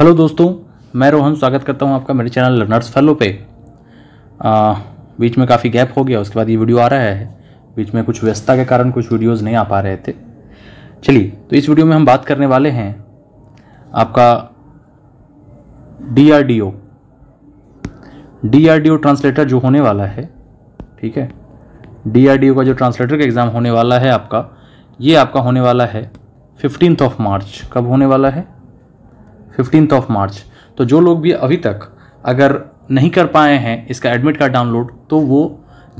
hello दोस्तों मैं रोहन स्वागत करता हूं आपका मेरे चैनल लर्नर्स फेलो पे आ, बीच में काफ़ी गैप हो गया उसके बाद ये वीडियो आ रहा है बीच में कुछ व्यस्तता के कारण कुछ वीडियोस नहीं आ पा रहे थे चलिए तो इस वीडियो में हम बात करने वाले हैं आपका D R D O D R D O translator जो होने वाला है ठीक है डी आर डी ओ का जो ट्रांसलेटर का एग्ज़ाम होने वाला है आपका ये आपका होने वाला है फिफ्टीन ऑफ मार्च कब होने वाला है फिफ्टीन ऑफ मार्च तो जो लोग भी अभी तक अगर नहीं कर पाए हैं इसका एडमिट कार्ड डाउनलोड तो वो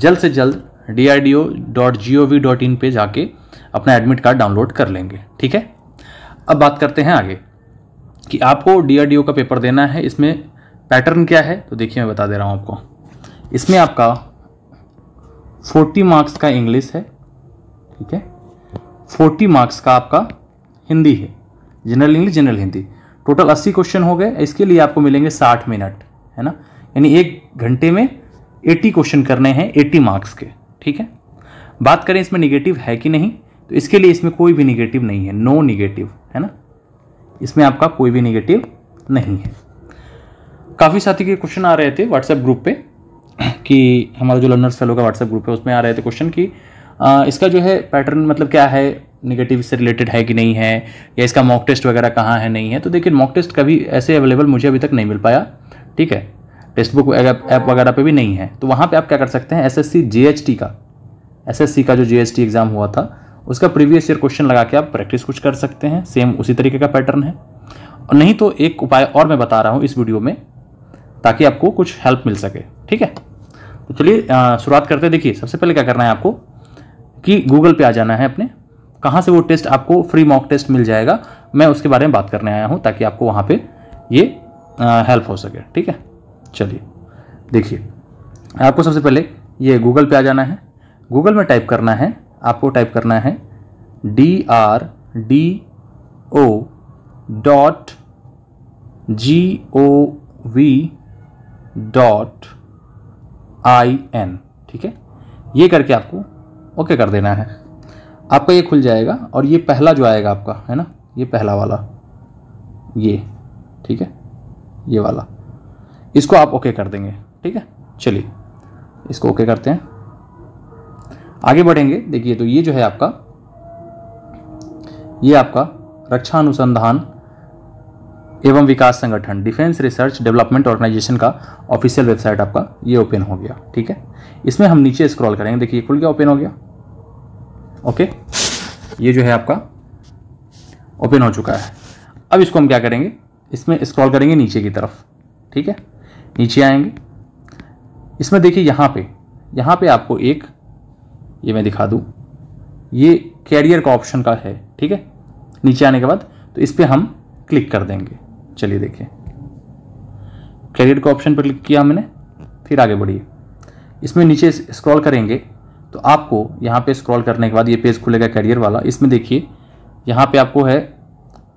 जल्द से जल्द D I D O dot G O V dot in पर जाके अपना एडमिट कार्ड डाउनलोड कर लेंगे ठीक है अब बात करते हैं आगे कि आपको डी आई डी ओ का पेपर देना है इसमें पैटर्न क्या है तो देखिए मैं बता दे रहा हूँ आपको इसमें आपका फोर्टी मार्क्स का इंग्लिश है ठीक है फोर्टी मार्क्स का आपका हिंदी है general English general Hindi total अस्सी क्वेश्चन हो गए इसके लिए आपको मिलेंगे साठ मिनट है ना यानी एक घंटे में एट्टी क्वेश्चन करने हैं एट्टी मार्क्स के ठीक है बात करें इसमें निगेटिव है कि नहीं तो इसके लिए इसमें कोई भी निगेटिव नहीं है नो निगेटिव है ना इसमें आपका कोई भी निगेटिव नहीं है काफ़ी साथी के क्वेश्चन आ रहे थे व्हाट्सएप ग्रुप पे कि हमारा जो लर्नर्स फेलो का व्हाट्सएप ग्रुप है उसमें आ रहे थे क्वेश्चन कि इसका जो है पैटर्न मतलब क्या है निगेटिव से रिलेटेड है कि नहीं है या इसका मॉक टेस्ट वगैरह कहाँ है नहीं है तो देखिए मॉक टेस्ट कभी ऐसे अवेलेबल मुझे अभी तक नहीं मिल पाया ठीक है टेक्स्ट बुक ऐप वगैरह पे भी नहीं है तो वहाँ पे आप क्या कर सकते हैं एसएससी जीएचटी का एसएससी का जो जीएचटी एग्ज़ाम हुआ था उसका प्रीवियस ईयर क्वेश्चन लगा के आप प्रैक्टिस कुछ कर सकते हैं सेम उसी तरीके का पैटर्न है और नहीं तो एक उपाय और मैं बता रहा हूँ इस वीडियो में ताकि आपको कुछ हेल्प मिल सके ठीक है तो चलिए शुरुआत करते देखिए सबसे पहले क्या करना है आपको कि गूगल पे आ जाना है अपने कहाँ से वो टेस्ट आपको फ्री मॉक टेस्ट मिल जाएगा मैं उसके बारे में बात करने आया हूँ ताकि आपको वहाँ पर ये हेल्प हो सके ठीक है चलिए देखिए आपको सबसे पहले ये गूगल पे आ जाना है गूगल में टाइप करना है आपको टाइप करना है D R D O dot G O V dot I N ठीक है ये करके आपको ओके कर देना है आपका ये खुल जाएगा और ये पहला जो आएगा आपका है ना ये पहला वाला ये ठीक है ये वाला इसको आप ओके कर देंगे ठीक है चलिए इसको ओके करते हैं आगे बढ़ेंगे देखिए तो ये जो है आपका ये आपका रक्षा अनुसंधान एवं विकास संगठन डिफेंस रिसर्च डेवलपमेंट ऑर्गेनाइजेशन का ऑफिशियल वेबसाइट आपका ये ओपन हो गया ठीक है इसमें हम नीचे स्क्रॉल करेंगे देखिए खुल गया ओपन हो गया ओके ये जो है आपका ओपन हो चुका है अब इसको हम क्या करेंगे इसमें स्क्रॉल करेंगे नीचे की तरफ ठीक है नीचे आएंगे इसमें देखिए यहाँ पे यहाँ पे आपको एक ये मैं दिखा दूँ ये कैरियर का ऑप्शन का है ठीक है नीचे आने के बाद तो इस पर हम क्लिक कर देंगे चलिए देखिए कैरियर का ऑप्शन पर क्लिक किया मैंने फिर आगे बढ़िए इसमें नीचे स्क्रॉल करेंगे तो आपको यहाँ पे स्क्रॉल करने के बाद ये पेज खुलेगा करियर वाला इसमें देखिए यहाँ पे आपको है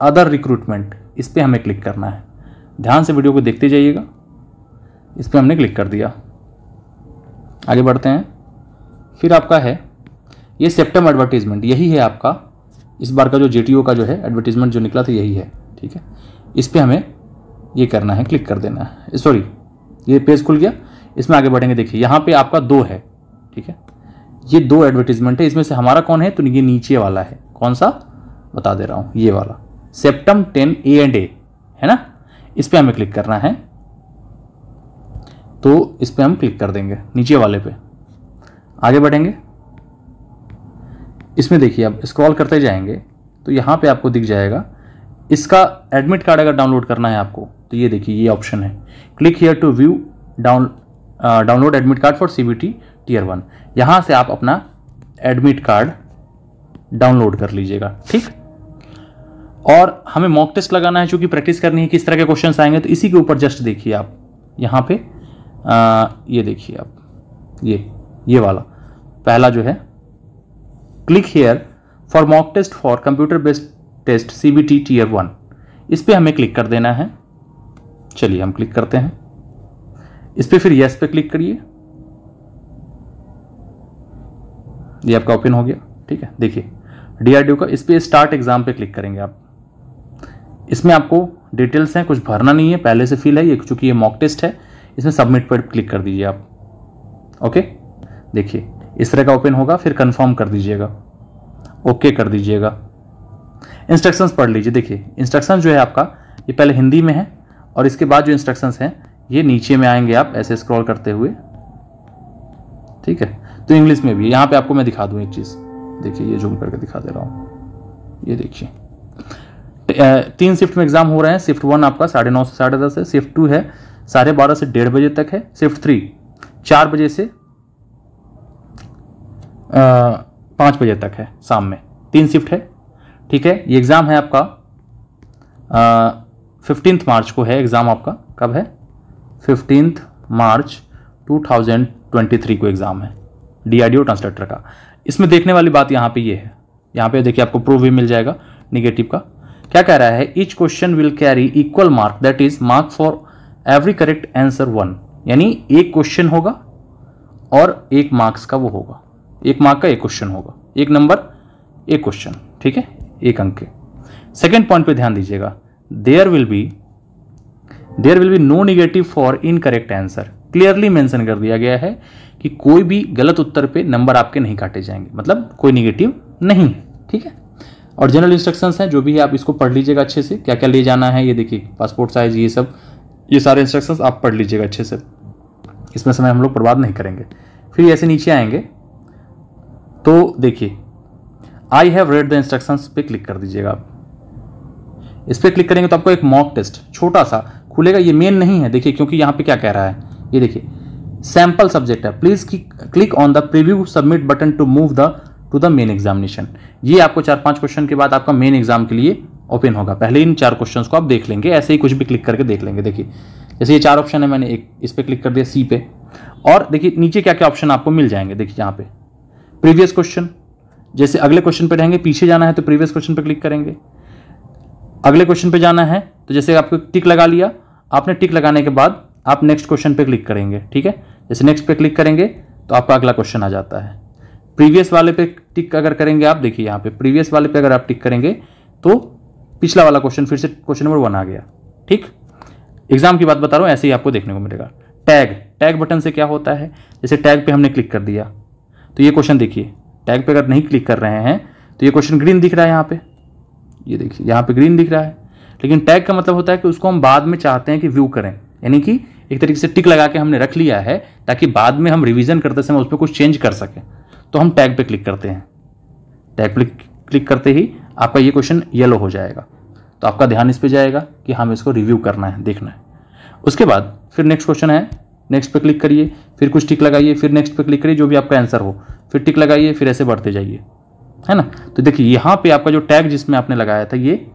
अदर रिक्रूटमेंट इस पर हमें क्लिक करना है ध्यान से वीडियो को देखते जाइएगा इस पर हमने क्लिक कर दिया आगे बढ़ते हैं फिर आपका है ये सेप्टम एडवर्टीज़मेंट यही है आपका इस बार का जो जे का जो है एडवर्टीज़मेंट जो निकला था यही है ठीक है इस पर हमें ये करना है क्लिक कर देना है सॉरी ये पेज खुल गया इसमें आगे बढ़ेंगे देखिए यहाँ पे आपका दो है ठीक है ये दो एडवर्टीजमेंट है इसमें से हमारा कौन है तो ये नीचे वाला है कौन सा बता दे रहा हूँ ये वाला सेप्टम टेन ए एंड ए है ना इस पर हमें क्लिक करना है तो इस पर हम क्लिक कर देंगे नीचे वाले पे आगे बढ़ेंगे इसमें देखिए आप स्क्रॉल करते जाएंगे तो यहाँ पे आपको दिख जाएगा इसका एडमिट कार्ड अगर डाउनलोड करना है आपको तो ये देखिए ये ऑप्शन है click here to view down download admit card for C year one यहां से आप अपना एडमिट कार्ड डाउनलोड कर लीजिएगा ठीक और हमें मॉक टेस्ट लगाना है चूंकि प्रैक्टिस करनी है किस तरह के क्वेश्चन आएंगे तो इसी के ऊपर जस्ट देखिए आप यहां पे आ, ये देखिए आप ये ये वाला पहला जो है click here for mock test for computer based test C B T tier one इस पर हमें क्लिक कर देना है चलिए हम क्लिक करते हैं इस पर फिर यस पे क्लिक करिए ये आपका ओपन हो गया ठीक है देखिए डी का इस पर स्टार्ट एग्ज़ाम पे क्लिक करेंगे आप इसमें आपको डिटेल्स हैं कुछ भरना नहीं है पहले से फिल है ये चूंकि ये मॉक टेस्ट है इसमें सबमिट पर क्लिक कर दीजिए आप ओके देखिए इस तरह का ओपन होगा फिर कन्फर्म कर दीजिएगा ओके कर दीजिएगा इंस्ट्रक्शंस पढ़ लीजिए देखिए इंस्ट्रक्शन जो है आपका ये पहले हिंदी में है और इसके बाद जो इंस्ट्रक्शंस हैं ये नीचे में आएंगे आप ऐसे स्क्रॉल करते हुए ठीक है तो इंग्लिश में भी यहाँ पे आपको मैं दिखा दूँ एक चीज़ देखिए ये जूम करके दिखा दे रहा हूँ ये देखिए तीन शिफ्ट में एग्जाम हो रहे हैं शिफ्ट वन आपका साढ़े नौ से साढ़े दस है शिफ्ट टू है साढ़े बारह से डेढ़ बजे तक है शिफ्ट थ्री चार बजे से पाँच बजे तक है शाम में तीन शिफ्ट है ठीक है ये एग्ज़ाम है आपका फिफ्टींथ मार्च को है एग्ज़ाम आपका कब है फिफ्टींथ मार्च 2023 को एग्ज़ाम है डी ट्रांसलेटर का इसमें देखने वाली बात यहाँ पे ये है यहाँ पे देखिए आपको प्रूफ भी मिल जाएगा निगेटिव का क्या कह रहा है each question will carry equal mark that is mark for every correct answer one यानी एक क्वेश्चन होगा और एक मार्क्स का वो होगा एक मार्क का एक क्वेश्चन होगा एक नंबर एक क्वेश्चन ठीक है एक अंक के सेकेंड पॉइंट पे ध्यान दीजिएगा there will be there will be no negative for incorrect answer clearly mention कर दिया गया है कि कोई भी गलत उत्तर पे नंबर आपके नहीं काटे जाएंगे मतलब कोई निगेटिव नहीं है ठीक है और जनरल इंस्ट्रक्शंस हैं जो भी है आप इसको पढ़ लीजिएगा अच्छे से क्या क्या ले जाना है ये देखिए पासपोर्ट साइज ये सब ये सारे इंस्ट्रक्शंस आप पढ़ लीजिएगा अच्छे से इसमें समय हम लोग बर्बाद नहीं करेंगे फिर ऐसे नीचे आएंगे तो देखिए I have read the instruction पे क्लिक कर दीजिएगा आप इस पर क्लिक करेंगे तो आपको एक मॉक टेस्ट छोटा सा खुलेगा ये मेन नहीं है देखिए क्योंकि यहाँ पे क्या कह रहा है ये देखिए सैंपल सब्जेक्ट है please click on the preview submit button to move the to the main examination ये आपको चार पांच क्वेश्चन के बाद आपका मेन एग्जाम के लिए ओपन होगा पहले इन चार क्वेश्चंस को आप देख लेंगे ऐसे ही कुछ भी क्लिक करके देख लेंगे देखिए जैसे ये चार ऑप्शन है मैंने एक इस पर क्लिक कर दिया सी पे और देखिए नीचे क्या क्या ऑप्शन आपको मिल जाएंगे देखिए यहाँ पे प्रीवियस क्वेश्चन जैसे अगले क्वेश्चन पे रहेंगे पीछे जाना है तो प्रीवियस क्वेश्चन पे क्लिक करेंगे अगले क्वेश्चन पे जाना है तो जैसे आपको टिक लगा लिया आपने टिक लगाने के बाद आप नेक्स्ट क्वेश्चन पे क्लिक करेंगे ठीक है जैसे नेक्स्ट पे क्लिक करेंगे तो आपका अगला क्वेश्चन आ जाता है प्रीवियस वाले पे टिक अगर करेंगे आप देखिए यहाँ पे प्रीवियस वाले पे अगर आप टिक करेंगे तो पिछला वाला क्वेश्चन फिर से क्वेश्चन नंबर वन आ गया ठीक एग्जाम की बात बता रहा हूँ ऐसे ही आपको देखने को मिलेगा टैग टैग बटन से क्या होता है जैसे टैग पर हमने क्लिक कर दिया तो ये क्वेश्चन देखिए टैग पर अगर नहीं क्लिक कर रहे हैं तो ये क्वेश्चन ग्रीन दिख रहा है यहाँ पे ये देखिए यहाँ पे ग्रीन दिख रहा है लेकिन टैग का मतलब होता है कि उसको हम बाद में चाहते हैं कि व्यू करें यानी कि एक तरीके से टिक लगा के हमने रख लिया है ताकि बाद में हम रिवीजन करते समय उस पर कुछ चेंज कर सकें तो हम टैग पे क्लिक करते हैं टैग पे क्लिक करते ही आपका ये क्वेश्चन येलो हो जाएगा तो आपका ध्यान इस पर जाएगा कि हमें इसको रिव्यू करना है देखना है उसके बाद फिर नेक्स्ट क्वेश्चन है नेक्स्ट पे क्लिक करिए फिर कुछ टिक लगाइए फिर नेक्स्ट पे क्लिक करिए जो भी आपका आंसर हो फिर टिक लगाइए फिर ऐसे बढ़ते जाइए है ना तो देखिए यहाँ पे आपका जो टैग जिसमें आपने लगाया था ये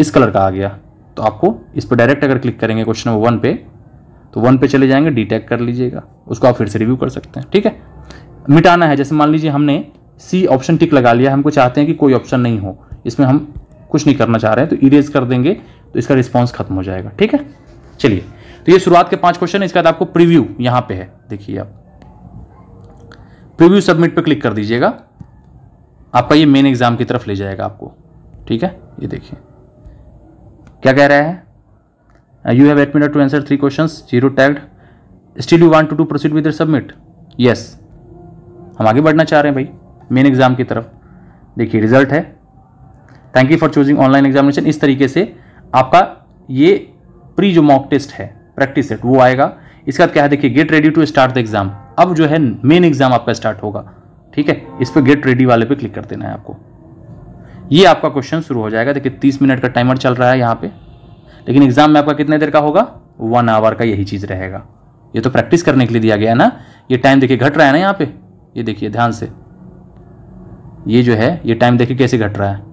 इस कलर का आ गया तो आपको इस पर डायरेक्ट अगर क्लिक करेंगे क्वेश्चन नंबर वन पे तो वन पे चले जाएंगे डी कर लीजिएगा उसको आप फिर से रिव्यू कर सकते हैं ठीक है मिटाना है जैसे मान लीजिए हमने सी ऑप्शन टिक लगा लिया हमको चाहते हैं कि कोई ऑप्शन नहीं हो इसमें हम कुछ नहीं करना चाह रहे हैं तो इरेज कर देंगे तो इसका रिस्पॉन्स खत्म हो जाएगा ठीक है चलिए तो ये शुरुआत के पांच क्वेश्चन है इसका आपको प्रीव्यू यहाँ पे है देखिए आप प्रीव्यू सबमिट पे क्लिक कर दीजिएगा आपका ये मेन एग्जाम की तरफ ले जाएगा आपको ठीक है ये देखिए क्या कह रहा है you have eight minute to answer three question zero tagged still you want to proceed with submit yes हम आगे बढ़ना चाह रहे हैं भाई मेन एग्जाम की तरफ देखिए रिजल्ट है thank you for choosing online examination इस तरीके से आपका ये प्री जो मॉक टेस्ट है प्रैक्टिस सेट वो आएगा इसके बाद क्या है देखिए get ready to start the exam अब जो है मेन एग्जाम आपका स्टार्ट होगा ठीक है इस पर गेट रेडी वाले पे क्लिक कर देना है आपको ये आपका क्वेश्चन शुरू हो जाएगा देखिए तीस मिनट का टाइमर चल रहा है यहाँ पे लेकिन एग्जाम में आपका कितने देर का होगा वन आवर का यही चीज़ रहेगा ये तो प्रैक्टिस करने के लिए दिया गया है ना ये टाइम देखिए घट रहा है ना यहाँ पे ये देखिए ध्यान से ये जो है ये टाइम देखिए कैसे घट रहा है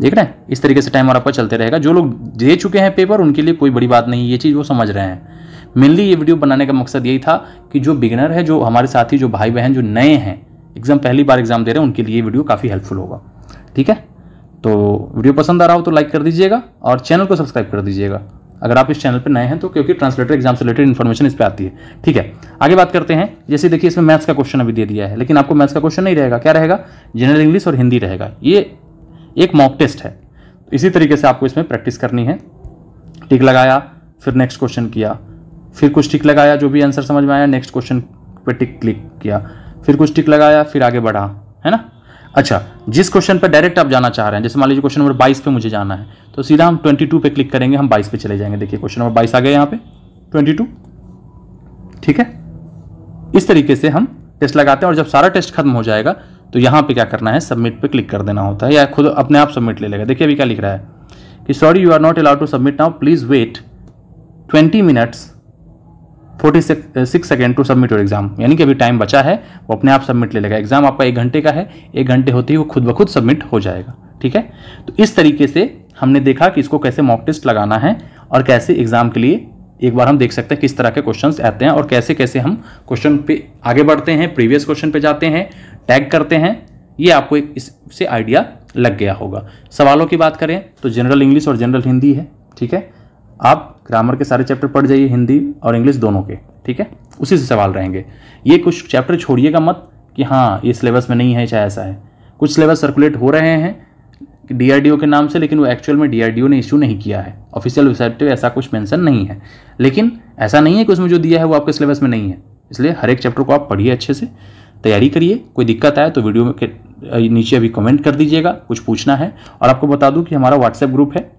देख रहे हैं इस तरीके से टाइमर आपका चलते रहेगा जो लोग दे चुके हैं पेपर उनके लिए कोई बड़ी बात नहीं ये चीज़ वो समझ रहे हैं मेनली ये वीडियो बनाने का मकसद यही था कि जो बिगनर है जो हमारे साथी जो भाई बहन जो नए हैं एग्जाम पहली बार एग्जाम दे रहे हैं उनके लिए ये वीडियो काफ़ी हेल्पफुल होगा ठीक है तो वीडियो पसंद आ रहा हो तो लाइक कर दीजिएगा और चैनल को सब्सक्राइब कर दीजिएगा अगर आप इस चैनल पर नए हैं तो क्योंकि ट्रांसलेटर एग्जाम से रिलेटेड इन्फॉर्मेशन इस पर आती है ठीक है आगे बात करते हैं जैसे देखिए इसमें मैथ्स का क्वेश्चन अभी दे दिया है लेकिन आपको मैथ्स का क्वेश्चन नहीं रहेगा क्या रहेगा जनरल इंग्लिश और हिंदी रहेगा ये एक मॉक टेस्ट है इसी तरीके से आपको इसमें प्रैक्टिस करनी है टिक लगाया फिर नेक्स्ट क्वेश्चन किया फिर कुछ टिक लगाया जो भी आंसर समझ में आया नेक्स्ट क्वेश्चन पे टिक क्लिक किया फिर कुछ टिक लगाया फिर आगे बढ़ा है ना अच्छा जिस क्वेश्चन पर डायरेक्ट आप जाना चाह रहे हैं जैसे मान लीजिए क्वेश्चन नंबर बाईस पे मुझे जाना है तो सीधा हम ट्वेंटी टू पे क्लिक करेंगे हम बाईस पे चले जाएंगे देखिए क्वेश्चन नंबर बाईस आ गया यहाँ पे ट्वेंटी टू ठीक है इस तरीके से हम टेस्ट लगाते हैं और जब सारा टेस्ट खत्म हो जाएगा तो यहाँ पे क्या करना है सबमिट पे क्लिक कर देना होता है या खुद अपने आप सबमिट ले लेगा देखिए अभी क्या लिख रहा है कि sorry you are not allowed to submit now please wait twenty minutes forty six second to submit your exam यानी कि अभी टाइम बचा है वो अपने आप सबमिट ले लेगा एग्जाम आपका एक घंटे का है एक घंटे होते ही वो खुद ब खुद सबमिट हो जाएगा ठीक है तो इस तरीके से हमने देखा कि इसको कैसे मॉक टेस्ट लगाना है और कैसे एग्जाम के लिए एक बार हम देख सकते हैं किस तरह के क्वेश्चंस आते हैं और कैसे कैसे हम क्वेश्चन पे आगे बढ़ते हैं प्रीवियस क्वेश्चन पे जाते हैं टैग करते हैं ये आपको एक इससे आइडिया लग गया होगा सवालों की बात करें तो जनरल इंग्लिश और जनरल हिंदी है ठीक है आप ग्रामर के सारे चैप्टर पढ़ जाइए हिंदी और इंग्लिश दोनों के ठीक है उसी से सवाल रहेंगे ये कुछ चैप्टर छोड़िएगा मत कि हाँ ये सिलेबस में नहीं है चाहे ऐसा है कुछ सिलेबस सर्कुलेट हो रहे हैं डीआरडीओ के नाम से लेकिन वो एक्चुअल में डीआरडीओ ने इशू नहीं किया है ऑफिशियल वेबसाइट पर ऐसा कुछ मेंशन नहीं है लेकिन ऐसा नहीं है कि उसमें जो दिया है वो आपके सिलेबस में नहीं है इसलिए हर एक चैप्टर को आप पढ़िए अच्छे से तैयारी करिए कोई दिक्कत आए तो वीडियो के नीचे अभी कमेंट कर दीजिएगा कुछ पूछना है और आपको बता दूं कि हमारा व्हाट्सएप ग्रुप है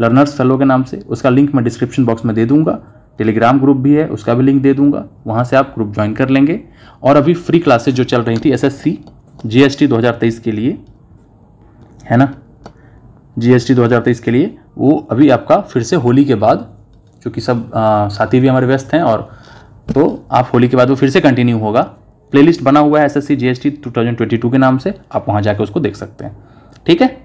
लर्नर्स फेलो के नाम से उसका लिंक मैं डिस्क्रिप्शन बॉक्स में दे दूंगा टेलीग्राम ग्रुप भी है उसका भी लिंक दे दूंगा वहाँ से आप ग्रुप ज्वाइन कर लेंगे और अभी फ्री क्लासेज जो चल रही थी S S C G S T दो हज़ार तेईस के लिए है ना जी एस टी दो हज़ार तेईस के लिए वो अभी आपका फिर से होली के बाद क्योंकि सब आ, साथी भी हमारे व्यस्त हैं और तो आप होली के बाद वो फिर से कंटिन्यू होगा प्लेलिस्ट बना हुआ है S S C G S T two thousand twenty two के नाम से आप वहाँ जाकर उसको देख सकते हैं ठीक है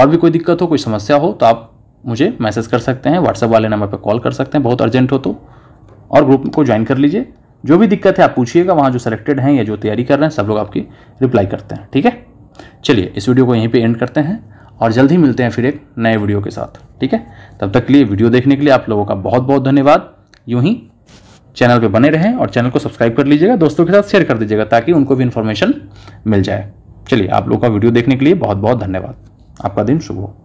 और भी कोई दिक्कत हो कोई समस्या हो तो आप मुझे मैसेज कर सकते हैं व्हाट्सअप वाले नंबर पर कॉल कर सकते हैं बहुत अर्जेंट हो तो और ग्रुप को ज्वाइन कर लीजिए जो भी दिक्कत है आप पूछिएगा वहाँ जो सेलेक्टेड हैं या जो तैयारी कर रहे हैं सब लोग आपकी रिप्लाई करते हैं ठीक है चलिए इस वीडियो को यहीं पे एंड करते हैं और जल्द ही मिलते हैं फिर एक नए वीडियो के साथ ठीक है तब तक के लिए वीडियो देखने के लिए आप लोगों का बहुत बहुत धन्यवाद यूँ ही चैनल पे बने रहें और चैनल को सब्सक्राइब कर लीजिएगा दोस्तों के साथ शेयर कर दीजिएगा ताकि उनको भी इन्फॉर्मेशन मिल जाए चलिए आप लोगों का वीडियो देखने के लिए बहुत बहुत धन्यवाद आपका दिन शुभ हो